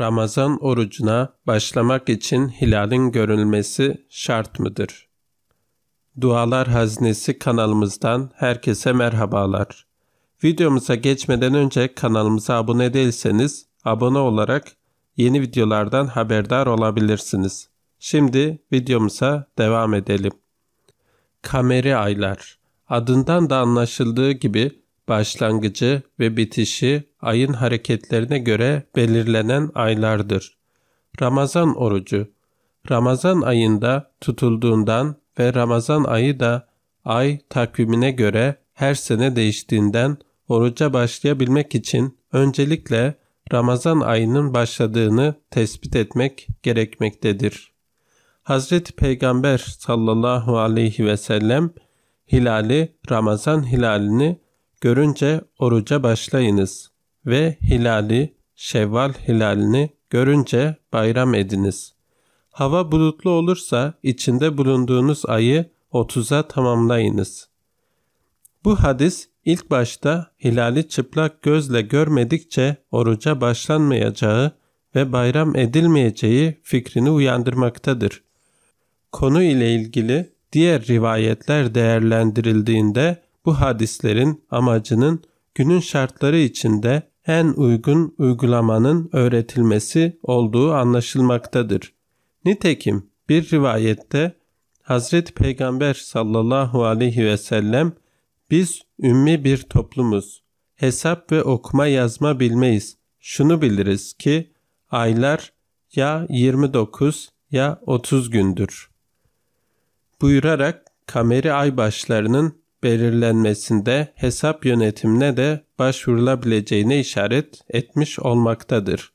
Ramazan orucuna başlamak için hilalin görülmesi şart mıdır? Dualar Haznesi kanalımızdan herkese merhabalar. Videomuza geçmeden önce kanalımıza abone değilseniz abone olarak yeni videolardan haberdar olabilirsiniz. Şimdi videomuza devam edelim. Kameri aylar adından da anlaşıldığı gibi başlangıcı ve bitişi ayın hareketlerine göre belirlenen aylardır. Ramazan orucu Ramazan ayında tutulduğundan ve Ramazan ayı da ay takvimine göre her sene değiştiğinden oruca başlayabilmek için öncelikle Ramazan ayının başladığını tespit etmek gerekmektedir. Hazreti Peygamber sallallahu aleyhi ve sellem hilali Ramazan hilalini görünce oruca başlayınız ve hilali, şevval hilalini görünce bayram ediniz. Hava bulutlu olursa içinde bulunduğunuz ayı 30'a tamamlayınız. Bu hadis ilk başta hilali çıplak gözle görmedikçe oruca başlanmayacağı ve bayram edilmeyeceği fikrini uyandırmaktadır. Konu ile ilgili diğer rivayetler değerlendirildiğinde bu hadislerin amacının günün şartları içinde en uygun uygulamanın öğretilmesi olduğu anlaşılmaktadır. Nitekim bir rivayette Hazreti Peygamber sallallahu aleyhi ve sellem biz ümmi bir toplumuz. Hesap ve okuma yazma bilmeyiz. Şunu biliriz ki aylar ya 29 ya 30 gündür. Buyurarak kameri ay başlarının belirlenmesinde hesap yönetimine de başvurulabileceğine işaret etmiş olmaktadır.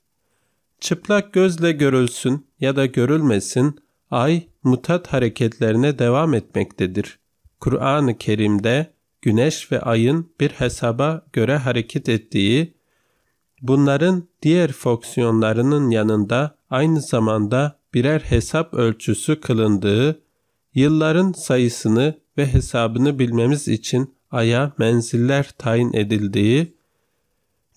Çıplak gözle görülsün ya da görülmesin ay mutat hareketlerine devam etmektedir. Kur'an-ı Kerim'de güneş ve ayın bir hesaba göre hareket ettiği, bunların diğer fonksiyonlarının yanında aynı zamanda birer hesap ölçüsü kılındığı, yılların sayısını ve hesabını bilmemiz için aya menziller tayin edildiği,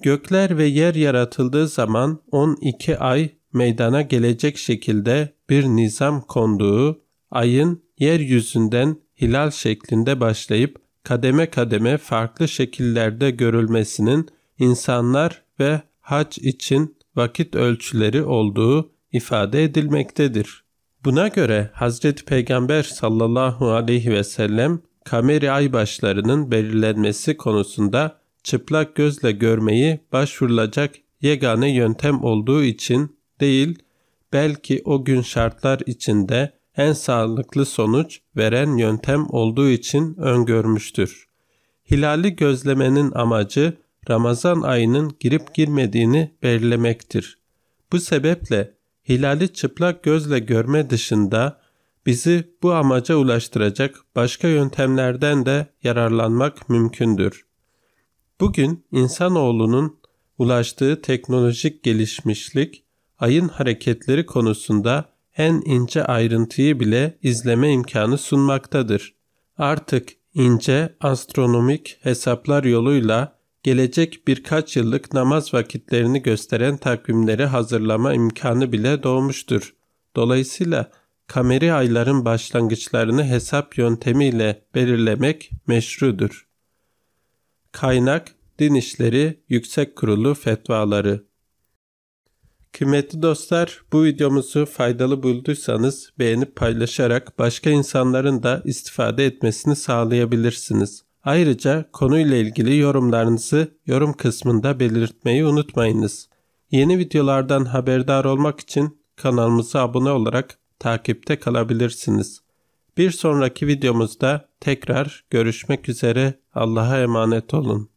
gökler ve yer yaratıldığı zaman 12 ay meydana gelecek şekilde bir nizam konduğu, ayın yeryüzünden hilal şeklinde başlayıp kademe kademe farklı şekillerde görülmesinin insanlar ve hac için vakit ölçüleri olduğu ifade edilmektedir. Buna göre Hazreti Peygamber sallallahu aleyhi ve sellem kameri ay başlarının belirlenmesi konusunda çıplak gözle görmeyi başvurulacak yegane yöntem olduğu için değil, belki o gün şartlar içinde en sağlıklı sonuç veren yöntem olduğu için öngörmüştür. Hilali gözlemenin amacı Ramazan ayının girip girmediğini belirlemektir. Bu sebeple hilali çıplak gözle görme dışında bizi bu amaca ulaştıracak başka yöntemlerden de yararlanmak mümkündür. Bugün insanoğlunun ulaştığı teknolojik gelişmişlik, ayın hareketleri konusunda en ince ayrıntıyı bile izleme imkanı sunmaktadır. Artık ince astronomik hesaplar yoluyla gelecek birkaç yıllık namaz vakitlerini gösteren takvimleri hazırlama imkanı bile doğmuştur. Dolayısıyla kameri ayların başlangıçlarını hesap yöntemiyle belirlemek meşrudur. Kaynak Din İşleri Yüksek Kurulu Fetvaları Kıymetli dostlar bu videomuzu faydalı bulduysanız beğenip paylaşarak başka insanların da istifade etmesini sağlayabilirsiniz. Ayrıca konuyla ilgili yorumlarınızı yorum kısmında belirtmeyi unutmayınız. Yeni videolardan haberdar olmak için kanalımıza abone olarak takipte kalabilirsiniz. Bir sonraki videomuzda tekrar görüşmek üzere Allah'a emanet olun.